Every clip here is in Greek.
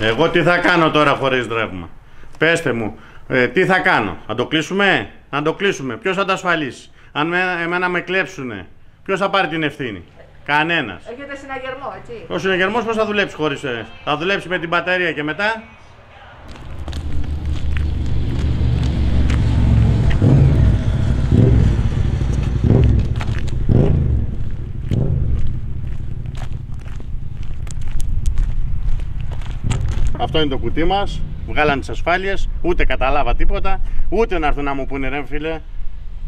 Εγώ τι θα κάνω τώρα χωρίς ρεύμα. Πέστε μου, ε, τι θα κάνω. Να το κλείσουμε. Να το κλείσουμε. Ποιος θα τα ασφαλίσει. Αν με, εμένα με κλέψουνε. Ποιος θα πάρει την ευθύνη. Κανένας. Έχετε συναγερμό, έτσι. Ο συναγερμός πώς θα δουλέψει χωρίς... Ε, θα δουλέψει με την μπαταρία και μετά. Αυτό είναι το κουτί μας. Βγάλαν τις ασφάλειες, ούτε καταλάβα τίποτα, ούτε να έρθουν να μου πούνε ρε φίλε,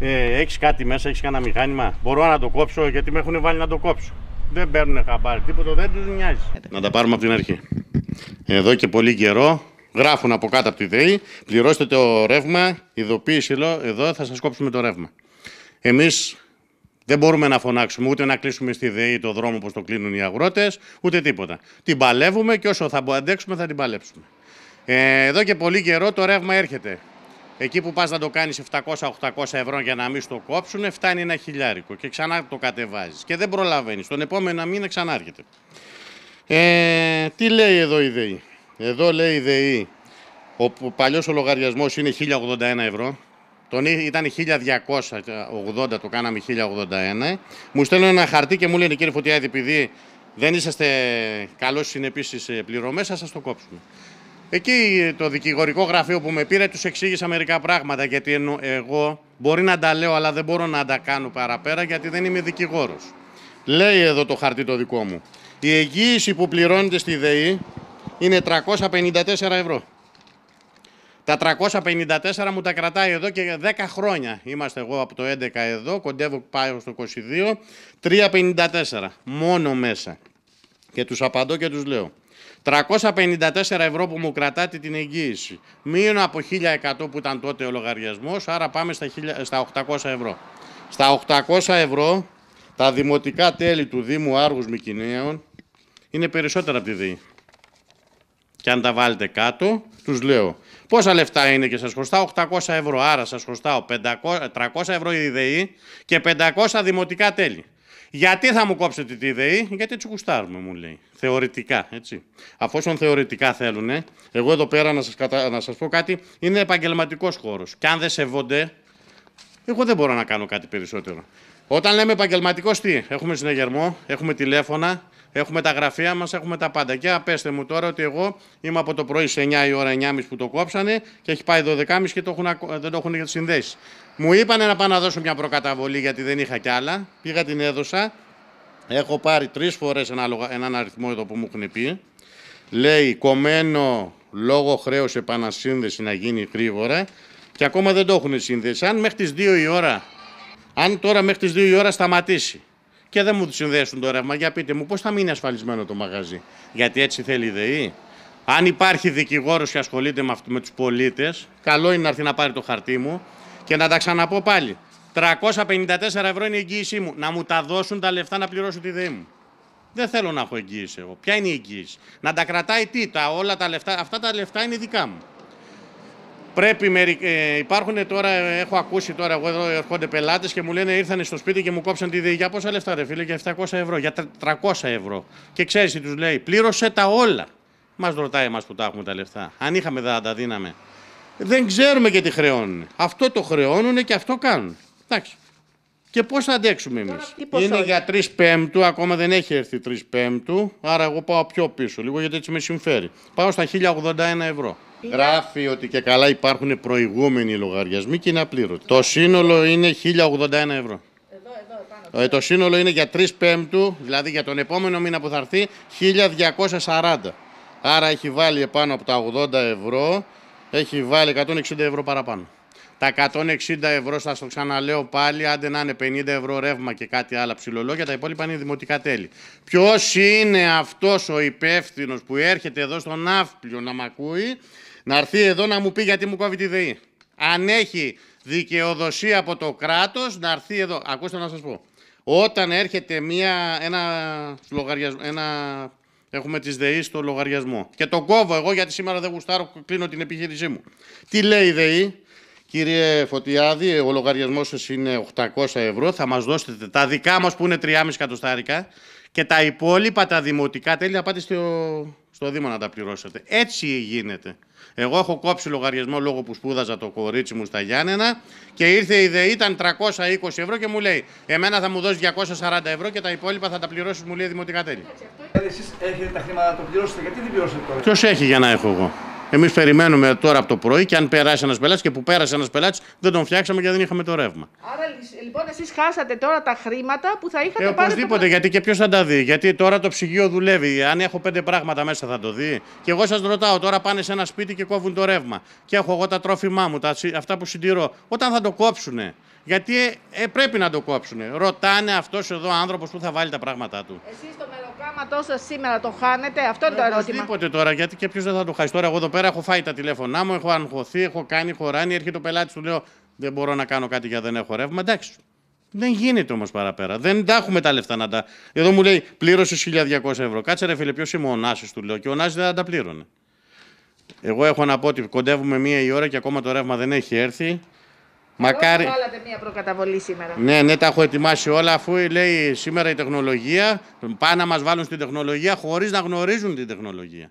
ε, έχεις κάτι μέσα, έχεις κανένα μηχάνημα. Μπορώ να το κόψω γιατί με έχουν βάλει να το κόψω. Δεν παίρνουν χαμπάρι, τίποτα δεν τους νοιάζει. Να τα πάρουμε από την αρχή. Εδώ και πολύ καιρό γράφουν από κάτω από τη ΔΕΗ, πληρώστε το ρεύμα, ειδοποίηση εδώ, θα σας κόψουμε το ρεύμα. Εμείς. Δεν μπορούμε να φωνάξουμε ούτε να κλείσουμε στη ΔΕΗ το δρόμο όπω το κλείνουν οι αγρότες, ούτε τίποτα. Την παλεύουμε και όσο θα αντέξουμε θα την παλέψουμε. Ε, εδώ και πολύ καιρό το ρεύμα έρχεται. Εκεί που πας να το κάνεις 700 700-800 ευρώ για να μην στο κόψουν, φτάνει ένα χιλιάρικο και ξανά το κατεβάζεις. και δεν προλαβαίνεις. Τον επόμενο μήνα ξανά Ε, τι λέει εδώ η ΔΕΗ. Εδώ λέει η ΔΕΗ, ο παλιός ο λογαριασμός είναι 1081 ευρώ, τον ήταν 1280, το κάναμε 1081. Μου στέλνουν ένα χαρτί και μου λένε κύριε Φωτιάδη, επειδή δεν είσαστε καλός συνεπεί στις ε, πληρωμές, θα σα το κόψουμε. Εκεί το δικηγορικό γραφείο που με πήρε τους εξήγησα μερικά πράγματα γιατί εγώ μπορεί να τα λέω αλλά δεν μπορώ να τα κάνω παραπέρα γιατί δεν είμαι δικηγόρος. Λέει εδώ το χαρτί το δικό μου. Η εγγύηση που πληρώνεται στη ΔΕΗ είναι 354 ευρώ. Τα 354 μου τα κρατάει εδώ και 10 χρόνια. Είμαστε εγώ από το 11 εδώ, κοντεύω πάω στο 22, 354 μόνο μέσα. Και τους απαντώ και τους λέω. 354 ευρώ που μου κρατάτε την εγγύηση. Μείνω από 1100 που ήταν τότε ο λογαριασμός, άρα πάμε στα 800 ευρώ. Στα 800 ευρώ τα δημοτικά τέλη του Δήμου Άργους Μικυναίων είναι περισσότερα από τη ΔΕΗ. Και αν τα βάλετε κάτω, τους λέω Πόσα λεφτά είναι και σας χρωστάω 800 ευρώ, άρα σας χρωστάω 500, 300 ευρώ η ΔΕΗ και 500 δημοτικά τέλη. Γιατί θα μου κόψετε τη ΔΕΗ, γιατί έτσι κουστάρουμε, μου λέει. Θεωρητικά, έτσι. Αφόσον θεωρητικά θέλουν, εγώ εδώ πέρα να σας, κατα... να σας πω κάτι, είναι επαγγελματικός χώρος. Και αν δεν σεβόνται, εγώ δεν μπορώ να κάνω κάτι περισσότερο. Όταν λέμε επαγγελματικός, τι, έχουμε συνεγερμό, έχουμε τηλέφωνα, Έχουμε τα γραφεία μας, έχουμε τα πάντα. Και απέστε μου τώρα ότι εγώ είμαι από το πρωί σε 9 η ώρα, 9.30 που το κόψανε και έχει πάει 12.30 και το έχουν, δεν το έχουν συνδέσεις. Μου είπανε να πάω να δώσω μια προκαταβολή γιατί δεν είχα κι άλλα. Πήγα την έδωσα. Έχω πάρει τρεις φορές έναν αριθμό εδώ που μου έχουν πει. Λέει κομμένο λόγω χρέους επανασύνδεση να γίνει γρήγορα και ακόμα δεν το έχουν συνδέσει. Αν μέχρι τις 2 η ώρα, αν τώρα μέχρι τις 2 η ώρα σταματήσει και δεν μου συνδέσουν το ρεύμα. Για πείτε μου, πώς θα μείνει ασφαλισμένο το μαγαζί. Γιατί έτσι θέλει η ΔΕΗ. Αν υπάρχει δικηγόρος και ασχολείται με, με τους πολίτες, καλό είναι να έρθει να πάρει το χαρτί μου και να τα ξαναπώ πάλι. 354 ευρώ είναι η εγγύησή μου. Να μου τα δώσουν τα λεφτά να πληρώσω τη ΔΕΗ μου. Δεν θέλω να έχω εγγύηση εγώ. Ποια είναι η εγγύηση. Να τα κρατάει τι, τα, όλα τα λεφτά. Αυτά τα λεφτά είναι δικά μου. Πρέπει ε, υπάρχουν τώρα, έχω ακούσει τώρα, εγώ εδώ έρχονται πελάτες και μου λένε ήρθαν στο σπίτι και μου κόψαν τη ΔΕΗ. Για πόσα λεφτά, ρε φίλε, για 700 ευρώ, για 300 ευρώ. Και ξέρεις τι τους λέει, πλήρωσε τα όλα. Μας ρωτάει εμάς που τα έχουμε τα λεφτά. Αν είχαμε δεν τα δίναμε. Δεν ξέρουμε γιατί χρεώνουν. Αυτό το χρεώνουν και αυτό κάνουν. Εντάξει. Και πώς θα αντέξουμε εμείς. είναι για 3 Πέμπτου, ακόμα δεν έχει έρθει 3 Πέμπτου, άρα εγώ πάω πιο πίσω λίγο γιατί έτσι με συμφέρει. Πάω στα 1081 ευρώ. Γράφει ότι και καλά υπάρχουν προηγούμενοι λογαριασμοί και είναι απλήρωτοι. Το σύνολο είναι 1081 ευρώ. Εδώ, εδώ, ε, το σύνολο είναι για 3 Πέμπτου, δηλαδή για τον επόμενο μήνα που θα έρθει, 1240. Άρα έχει βάλει επάνω από τα 80 ευρώ, έχει βάλει 160 ευρώ παραπάνω. Τα 160 ευρώ, σας το ξαναλέω πάλι, άντε να είναι 50 ευρώ ρεύμα και κάτι άλλο, ψηλολόγια, τα υπόλοιπα είναι δημοτικά τέλη. Ποιος είναι αυτός ο υπεύθυνος που έρχεται εδώ στον Ναύπλιο, να μ' ακούει, να έρθει εδώ να μου πει γιατί μου κόβει τη ΔΕΗ. Αν έχει δικαιοδοσία από το κράτος, να έρθει εδώ. Ακούστε να σας πω. Όταν έρχεται μία, ένα, λογαριασμό, ένα Έχουμε τις ΔΕΗ στο λογαριασμό. Και το κόβω εγώ γιατί σήμερα δεν γουστάρω, κλείνω την επιχείρησή μου. Τι λέει η ΔΕΗ, Κύριε Φωτιάδη, ο λογαριασμός σας είναι 800 ευρώ. Θα μας δώσετε τα δικά μας που είναι 3,5 κατοστάρικά και τα υπόλοιπα τα δημοτικά τέλη πάτε στο, στο Δήμο να τα πληρώσετε. Έτσι γίνεται. Εγώ έχω κόψει λογαριασμό λόγω που σπούδαζα το κορίτσι μου στα Γιάννενα και ήρθε η ΔΕΗ, ήταν 320 ευρώ και μου λέει: Εμένα θα μου δώσεις 240 ευρώ και τα υπόλοιπα θα τα πληρώσεις, μου λέει δημοτικά τέλη. Εσείς έχετε τα χρήματα να το πληρώσετε, γιατί δεν πληρώσετε τώρα. Ποιος έχει για να έχω εγώ. Εμείς περιμένουμε τώρα από το πρωί και αν περάσει ένας πελάτης και που πέρασε ένας πελάτης, δεν τον φτιάξαμε γιατί δεν είχαμε το ρεύμα. Άρα λοιπόν εσείς χάσατε τώρα τα χρήματα που θα είχατε ε, πάρει. Οπωσδήποτε, το... γιατί και ποιος θα τα δει. Γιατί τώρα το ψυγείο δουλεύει. Αν έχω πέντε πράγματα μέσα θα το δει. Και εγώ σας ρωτάω, τώρα πάνε σε ένα σπίτι και κόβουν το ρεύμα. Και έχω εγώ τα τρόφιμά μου, τα, αυτά που συντηρώ. Όταν θα το κόψουνε. Γιατί ε, ε, πρέπει να το κόψουνε. Ρωτάνε αυτός εδώ άνθρωπος που θα βάλει τα πράγματά του. Εσείς το προγράμματό σα σήμερα το χάνετε, αυτό είναι το ε, ερώτημα. Οπωσδήποτε τώρα, γιατί και ποιος δεν θα το χάσει. Τώρα, εγώ εδώ πέρα έχω φάει τα τηλέφωνά μου, έχω αγχωθεί, έχω κάνει, χωράνι. Έρχεται ο πελάτης, του λέω Δεν μπορώ να κάνω κάτι γιατί δεν έχω ρεύμα. Εντάξει. Δεν γίνεται όμως παραπέρα. Δεν τα έχουμε τα λεφτά να τα. Εδώ μου λέει πλήρωσε 1200 ευρώ. Κάτσε ρε φίλε, ποιος είμαι ο Νάση, του λέω. Και ο Νάση δεν θα τα πλήρωνε. Εγώ έχω να πω ότι κοντεύουμε μία η ώρα και ακόμα το ρεύμα δεν έχει έρθει. Μακάρι. Όλα βάλατε μια προκαταβολή σήμερα. Ναι, ναι, τα έχω ετοιμάσει όλα αφού λέει σήμερα η τεχνολογία. Πάνε να μας βάλουν στην τεχνολογία χωρίς να γνωρίζουν την τεχνολογία.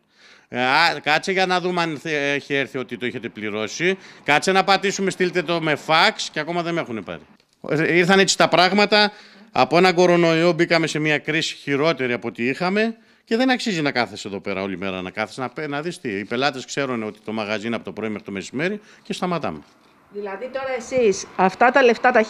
Ε, κάτσε για να δούμε αν έχει έρθει ότι το έχετε πληρώσει. Κάτσε να πατήσουμε, στείλτε το με φαξ και ακόμα δεν με έχουν πάρει. Ε, ήρθαν έτσι τα πράγματα. Από ένα κορονοϊό μπήκαμε σε μια κρίση χειρότερη από ό,τι είχαμε. Και δεν αξίζει να κάθεσαι εδώ πέρα όλη μέρα να κάθεσαι να, να δεις τι. Οι πελάτες ξέρουν ότι το μαγαζί είναι από το πρωί μέχρι το μεσημέρι και σταματάμε. Δηλαδή τώρα εσείς αυτά τα λεφτά τα 1239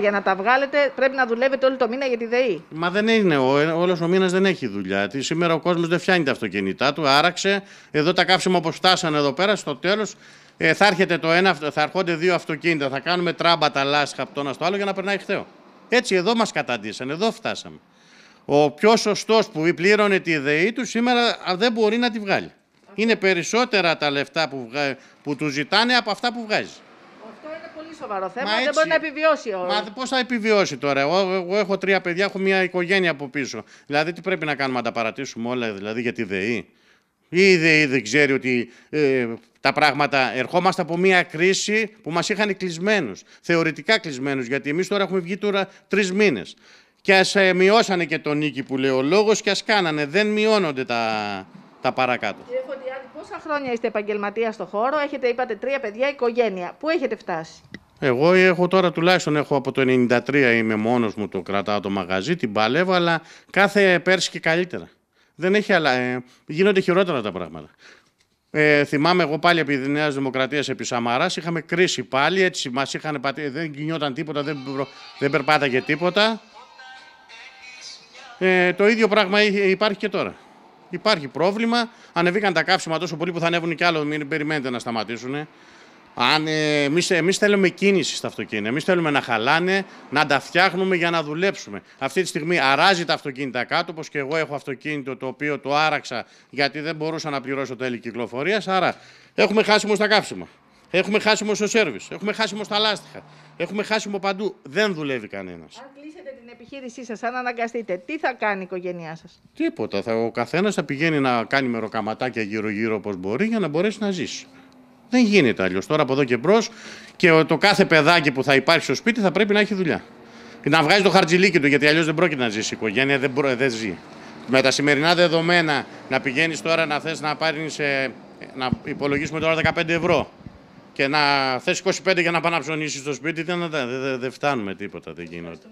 για να τα βγάλετε πρέπει να δουλεύετε όλο το μήνα για τη ΔΕΗ. Μα δεν είναι, όλος ο μήνας δεν έχει δουλειά. Σήμερα ο κόσμος δεν φτιάνει τα αυτοκίνητά του, άραξε. Εδώ τα καύσιμα όπως φτάσανε εδώ πέρα στο τέλος ε, θα το ένα, θα έρχονται δύο αυτοκίνητα, θα κάνουμε τράμπα τα λάσχα από το ένα στο άλλο για να περνάει χθέο. Έτσι εδώ μας καταντήσαν, εδώ φτάσαμε. Ο πιο σωστός που πλήρωνε τη ΔΕΗ του σήμερα δεν μπορεί να τη βγάλει είναι περισσότερα τα λεφτά που, που του ζητάνε από αυτά που βγάζει. Αυτό είναι πολύ σοβαρό θέμα. δεν μπορεί να επιβιώσει όλο. Μα πώς θα επιβιώσει τώρα. Εγώ, έχω τρία παιδιά, έχω μια οικογένεια από πίσω. Δηλαδή, τι πρέπει να κάνουμε να τα παρατήσουμε όλα δηλαδή, για τη ΔΕΗ. Ή ΔΕΗ δεν ξέρει ότι ε, τα πράγματα ερχόμαστε από μια κρίση που μας είχαν κλεισμένους, θεωρητικά κλεισμένους, γιατί εμείς τώρα έχουμε βγει τώρα τρεις μήνες. Και ας ε, μειώσανε και τον νίκη που λέει ο λόγος και ας κάνανε, δεν μειώνονται τα, τα παρακάτω. Κύριε Φωτιάδη, πόσα χρόνια είστε επαγγελματία στο χώρο, έχετε, είπατε, τρία παιδιά, οικογένεια. Πού έχετε φτάσει. Εγώ έχω τώρα τουλάχιστον έχω από το 93 είμαι μόνος μου το κρατάω το μαγαζί, την παλεύω, αλλά κάθε πέρσι και καλύτερα. Δεν έχει αλλά, ε, γίνονται χειρότερα τα πράγματα. Ε, θυμάμαι εγώ πάλι επί τη Νέας Δημοκρατίας επί Σαμαράς. Είχαμε κρίση πάλι έτσι. Μας είχαν Δεν γινόταν τίποτα, δεν, δεν περπάταγε τίποτα. Ε, το ίδιο πράγμα υπάρχει και τώρα. Υπάρχει πρόβλημα. Ανεβήκαν τα καύσιμα τόσο πολύ που θα ανέβουν κι άλλο. Μην περιμένετε να σταματήσουν. Αν ε, εμείς, θέλουμε κίνηση στα αυτοκίνητα, Εμείς θέλουμε να χαλάνε, να τα φτιάχνουμε για να δουλέψουμε. Αυτή τη στιγμή αράζει τα αυτοκίνητα κάτω, όπως και εγώ έχω αυτοκίνητο το οποίο το άραξα γιατί δεν μπορούσα να πληρώσω τέλη κυκλοφορίας. άρα έχουμε χάσιμο στα κάψιμα. Έχουμε χάσιμο στο σερβις, έχουμε χάσιμο στα λάστιχα, έχουμε χάσιμο παντού. Δεν δουλεύει κανένας επιχείρησή σας, αν αναγκαστείτε, τι θα κάνει η οικογένειά σας. Τίποτα. Θα, ο καθένας θα πηγαίνει να κάνει μεροκαματάκια γύρω-γύρω όπως μπορεί για να μπορέσει να ζήσει. Δεν γίνεται αλλιώς. Τώρα από εδώ και μπρος και το κάθε παιδάκι που θα υπάρχει στο σπίτι θα πρέπει να έχει δουλειά. Να βγάζει το χαρτζιλίκι του, γιατί αλλιώς δεν πρόκειται να ζήσει η οικογένεια, δεν, δεν ζει. Με τα σημερινά δεδομένα, να πηγαίνεις τώρα να θες να πάρεις. Ε, να υπολογίσουμε τώρα 15 ευρώ και να θες 25 για να πάνε να ψωνίσεις στο σπίτι, δεν φτάνουμε τίποτα, δεν γίνεται.